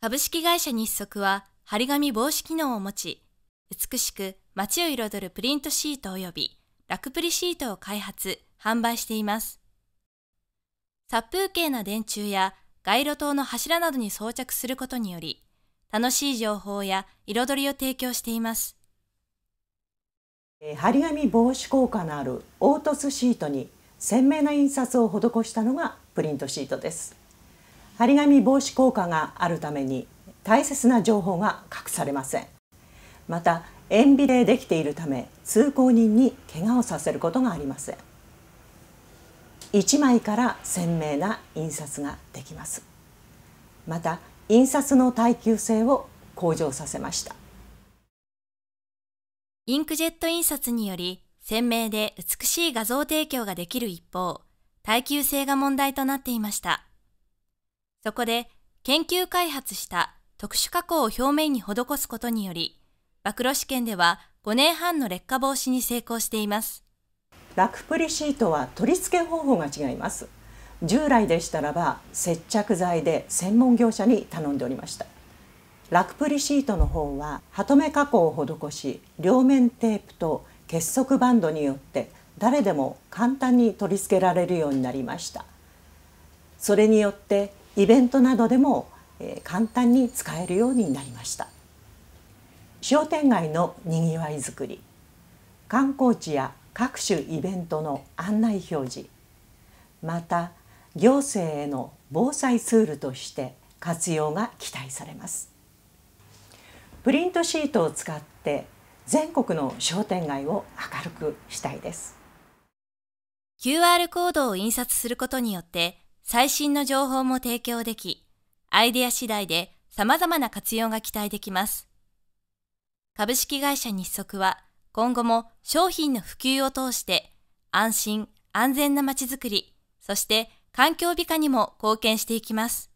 株式会社日足は張り紙防止機能を持ち、美しく街を彩るプリントシート及び楽プリシートを開発、販売しています。殺風景な電柱や街路灯の柱などに装着することにより、楽しい情報や彩りを提供しています。張り紙防止効果のある凹凸シートに鮮明な印刷を施したのがプリントシートです。張り紙防止効果があるために大切な情報が隠されませんまた塩ビでできているため通行人に怪我をさせることがありません一枚から鮮明な印刷ができますまた印刷の耐久性を向上させましたインクジェット印刷により鮮明で美しい画像提供ができる一方耐久性が問題となっていましたそこで研究開発した特殊加工を表面に施すことにより、暴露試験では5年半の劣化防止に成功しています。ラクプリシートは取り付け方法が違います。従来でしたらば接着剤で専門業者に頼んでおりました。ラクプリシートの方はハトメ加工を施し、両面テープと結束バンドによって誰でも簡単に取り付けられるようになりました。それによってイベントなどでも簡単に使えるようになりました商店街のにぎわいづくり観光地や各種イベントの案内表示また行政への防災ツールとして活用が期待されますプリントシートを使って全国の商店街を明るくしたいです QR コードを印刷することによって最新の情報も提供でき、アイデア次第で様々な活用が期待できます。株式会社日足は今後も商品の普及を通して安心安全なまちづくり、そして環境美化にも貢献していきます。